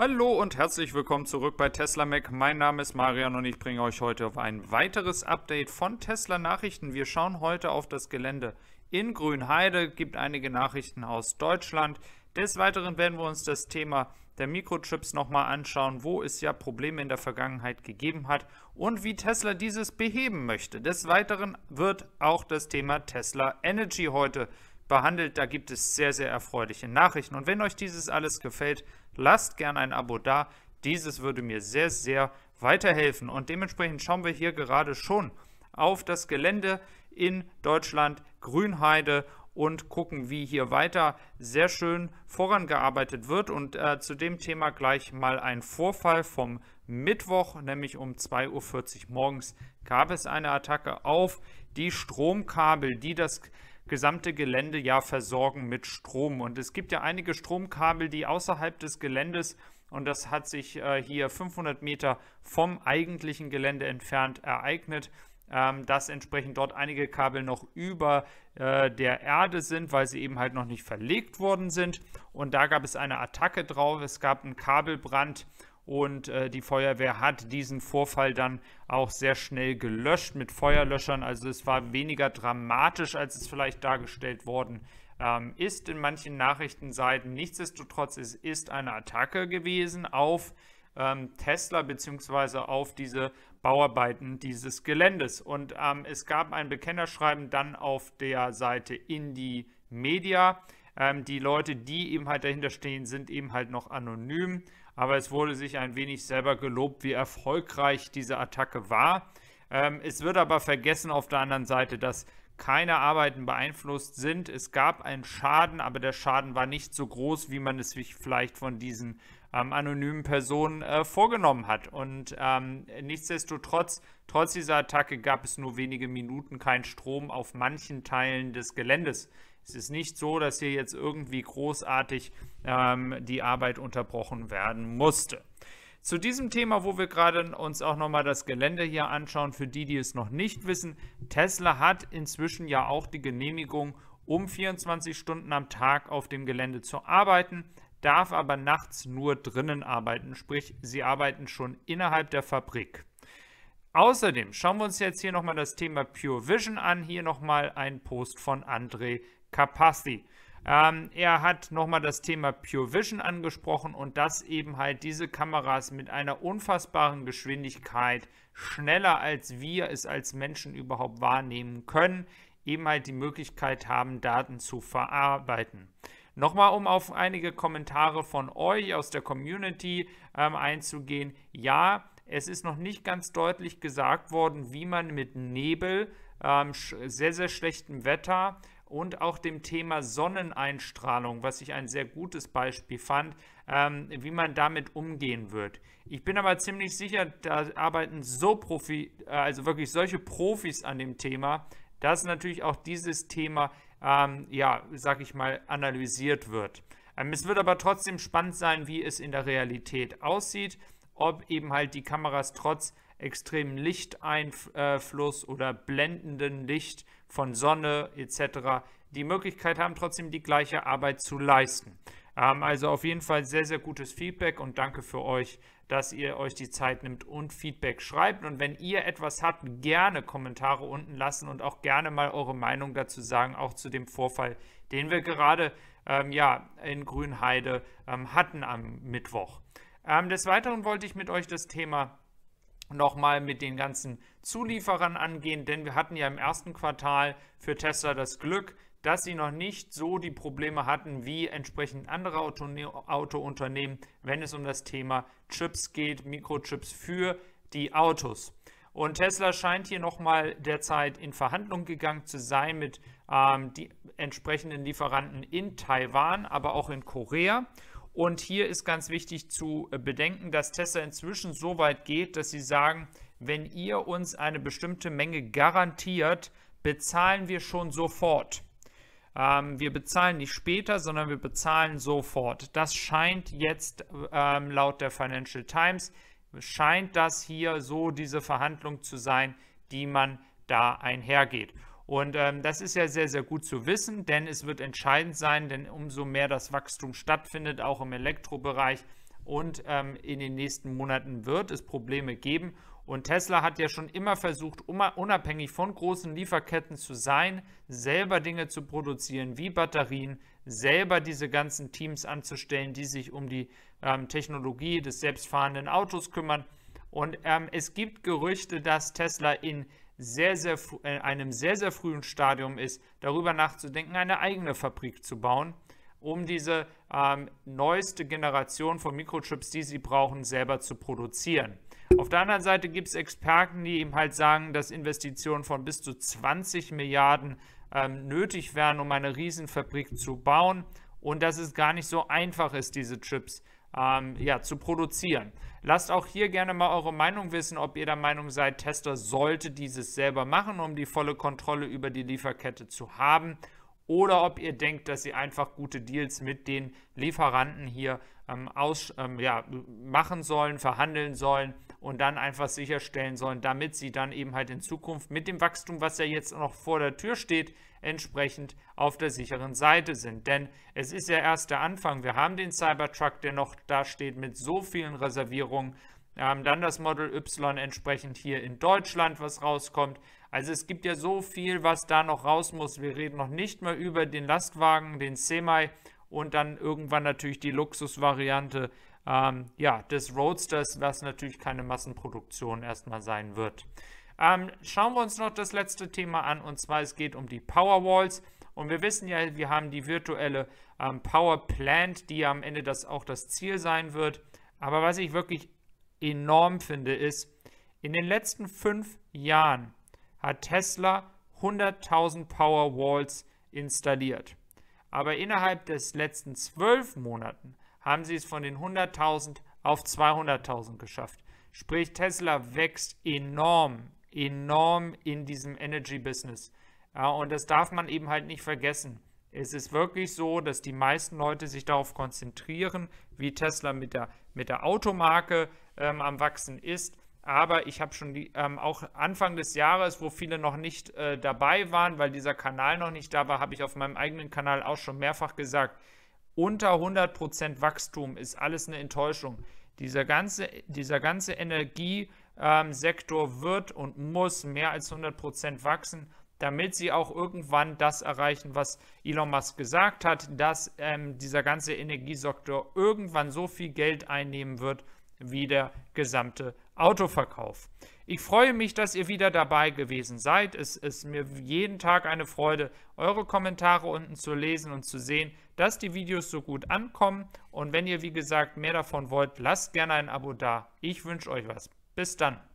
Hallo und herzlich willkommen zurück bei Tesla Mac. Mein Name ist Marian und ich bringe euch heute auf ein weiteres Update von Tesla Nachrichten. Wir schauen heute auf das Gelände in Grünheide, gibt einige Nachrichten aus Deutschland. Des Weiteren werden wir uns das Thema der Mikrochips nochmal anschauen, wo es ja Probleme in der Vergangenheit gegeben hat und wie Tesla dieses beheben möchte. Des Weiteren wird auch das Thema Tesla Energy heute behandelt. Da gibt es sehr, sehr erfreuliche Nachrichten. Und wenn euch dieses alles gefällt, lasst gern ein Abo da. Dieses würde mir sehr, sehr weiterhelfen. Und dementsprechend schauen wir hier gerade schon auf das Gelände in Deutschland, Grünheide und gucken, wie hier weiter sehr schön vorangearbeitet wird. Und äh, zu dem Thema gleich mal ein Vorfall vom Mittwoch, nämlich um 2.40 Uhr morgens gab es eine Attacke auf die Stromkabel, die das gesamte Gelände ja versorgen mit Strom. Und es gibt ja einige Stromkabel, die außerhalb des Geländes und das hat sich äh, hier 500 Meter vom eigentlichen Gelände entfernt ereignet, ähm, dass entsprechend dort einige Kabel noch über äh, der Erde sind, weil sie eben halt noch nicht verlegt worden sind. Und da gab es eine Attacke drauf, es gab einen Kabelbrand und äh, die Feuerwehr hat diesen Vorfall dann auch sehr schnell gelöscht mit Feuerlöschern. Also es war weniger dramatisch, als es vielleicht dargestellt worden ähm, ist in manchen Nachrichtenseiten. Nichtsdestotrotz, es ist eine Attacke gewesen auf ähm, Tesla bzw. auf diese Bauarbeiten dieses Geländes. Und ähm, es gab ein Bekennerschreiben dann auf der Seite Indie Media ähm, die Leute, die eben halt dahinter stehen, sind eben halt noch anonym. Aber es wurde sich ein wenig selber gelobt, wie erfolgreich diese Attacke war. Ähm, es wird aber vergessen auf der anderen Seite, dass keine Arbeiten beeinflusst sind. Es gab einen Schaden, aber der Schaden war nicht so groß, wie man es sich vielleicht von diesen ähm, anonymen Personen äh, vorgenommen hat. Und ähm, nichtsdestotrotz, trotz dieser Attacke gab es nur wenige Minuten keinen Strom auf manchen Teilen des Geländes. Es ist nicht so, dass hier jetzt irgendwie großartig ähm, die Arbeit unterbrochen werden musste. Zu diesem Thema, wo wir gerade uns auch nochmal das Gelände hier anschauen, für die, die es noch nicht wissen, Tesla hat inzwischen ja auch die Genehmigung, um 24 Stunden am Tag auf dem Gelände zu arbeiten, darf aber nachts nur drinnen arbeiten, sprich sie arbeiten schon innerhalb der Fabrik. Außerdem schauen wir uns jetzt hier nochmal das Thema Pure Vision an. Hier nochmal ein Post von André Capacity. Ähm, er hat nochmal das Thema Pure Vision angesprochen und dass eben halt diese Kameras mit einer unfassbaren Geschwindigkeit schneller als wir es als Menschen überhaupt wahrnehmen können, eben halt die Möglichkeit haben, Daten zu verarbeiten. Nochmal, um auf einige Kommentare von euch aus der Community ähm, einzugehen. Ja, es ist noch nicht ganz deutlich gesagt worden, wie man mit Nebel, ähm, sehr, sehr schlechtem Wetter, und auch dem Thema Sonneneinstrahlung, was ich ein sehr gutes Beispiel fand, ähm, wie man damit umgehen wird. Ich bin aber ziemlich sicher, da arbeiten so Profi, äh, also wirklich solche Profis an dem Thema, dass natürlich auch dieses Thema, ähm, ja, sag ich mal, analysiert wird. Ähm, es wird aber trotzdem spannend sein, wie es in der Realität aussieht, ob eben halt die Kameras trotz extremen Lichteinfluss äh, oder blendenden Licht von Sonne etc. die Möglichkeit haben, trotzdem die gleiche Arbeit zu leisten. Ähm, also auf jeden Fall sehr, sehr gutes Feedback und danke für euch, dass ihr euch die Zeit nimmt und Feedback schreibt. Und wenn ihr etwas habt, gerne Kommentare unten lassen und auch gerne mal eure Meinung dazu sagen, auch zu dem Vorfall, den wir gerade ähm, ja, in Grünheide ähm, hatten am Mittwoch. Ähm, des Weiteren wollte ich mit euch das Thema nochmal mit den ganzen Zulieferern angehen, denn wir hatten ja im ersten Quartal für Tesla das Glück, dass sie noch nicht so die Probleme hatten wie entsprechend andere Autounternehmen, wenn es um das Thema Chips geht, Mikrochips für die Autos. Und Tesla scheint hier nochmal derzeit in Verhandlung gegangen zu sein mit ähm, den entsprechenden Lieferanten in Taiwan, aber auch in Korea. Und hier ist ganz wichtig zu äh, bedenken, dass Tesla inzwischen so weit geht, dass sie sagen, wenn ihr uns eine bestimmte Menge garantiert, bezahlen wir schon sofort. Ähm, wir bezahlen nicht später, sondern wir bezahlen sofort. Das scheint jetzt ähm, laut der Financial Times, scheint das hier so diese Verhandlung zu sein, die man da einhergeht. Und ähm, das ist ja sehr, sehr gut zu wissen, denn es wird entscheidend sein, denn umso mehr das Wachstum stattfindet, auch im Elektrobereich und ähm, in den nächsten Monaten wird es Probleme geben. Und Tesla hat ja schon immer versucht, unabhängig von großen Lieferketten zu sein, selber Dinge zu produzieren wie Batterien, selber diese ganzen Teams anzustellen, die sich um die ähm, Technologie des selbstfahrenden Autos kümmern. Und ähm, es gibt Gerüchte, dass Tesla in sehr, sehr, in äh, einem sehr, sehr frühen Stadium ist, darüber nachzudenken, eine eigene Fabrik zu bauen, um diese ähm, neueste Generation von Mikrochips, die sie brauchen, selber zu produzieren. Auf der anderen Seite gibt es Experten, die eben halt sagen, dass Investitionen von bis zu 20 Milliarden ähm, nötig wären, um eine Riesenfabrik zu bauen und dass es gar nicht so einfach ist, diese Chips zu ähm, ja, zu produzieren. Lasst auch hier gerne mal eure Meinung wissen, ob ihr der Meinung seid, Tester sollte dieses selber machen, um die volle Kontrolle über die Lieferkette zu haben, oder ob ihr denkt, dass sie einfach gute Deals mit den Lieferanten hier ähm, aus, ähm, ja, machen sollen, verhandeln sollen und dann einfach sicherstellen sollen, damit sie dann eben halt in Zukunft mit dem Wachstum, was ja jetzt noch vor der Tür steht, entsprechend auf der sicheren Seite sind. Denn es ist ja erst der Anfang. Wir haben den Cybertruck, der noch da steht mit so vielen Reservierungen. Wir dann das Model Y entsprechend hier in Deutschland, was rauskommt. Also es gibt ja so viel, was da noch raus muss. Wir reden noch nicht mal über den Lastwagen, den Semi und dann irgendwann natürlich die Luxusvariante ähm, ja, des Roadsters, was natürlich keine Massenproduktion erstmal sein wird. Ähm, schauen wir uns noch das letzte Thema an und zwar es geht um die Powerwalls. Und wir wissen ja, wir haben die virtuelle ähm, Power Plant, die am Ende das auch das Ziel sein wird. Aber was ich wirklich enorm finde, ist, in den letzten fünf Jahren hat Tesla 100.000 Powerwalls installiert aber innerhalb des letzten zwölf Monaten haben sie es von den 100.000 auf 200.000 geschafft. Sprich, Tesla wächst enorm, enorm in diesem Energy-Business. Und das darf man eben halt nicht vergessen. Es ist wirklich so, dass die meisten Leute sich darauf konzentrieren, wie Tesla mit der, mit der Automarke ähm, am Wachsen ist aber ich habe schon die, ähm, auch Anfang des Jahres, wo viele noch nicht äh, dabei waren, weil dieser Kanal noch nicht da war, habe ich auf meinem eigenen Kanal auch schon mehrfach gesagt, unter 100% Wachstum ist alles eine Enttäuschung. Dieser ganze, dieser ganze Energiesektor ähm, wird und muss mehr als 100% wachsen, damit sie auch irgendwann das erreichen, was Elon Musk gesagt hat, dass ähm, dieser ganze Energiesektor irgendwann so viel Geld einnehmen wird wie der gesamte Autoverkauf. Ich freue mich, dass ihr wieder dabei gewesen seid. Es ist mir jeden Tag eine Freude, eure Kommentare unten zu lesen und zu sehen, dass die Videos so gut ankommen. Und wenn ihr, wie gesagt, mehr davon wollt, lasst gerne ein Abo da. Ich wünsche euch was. Bis dann.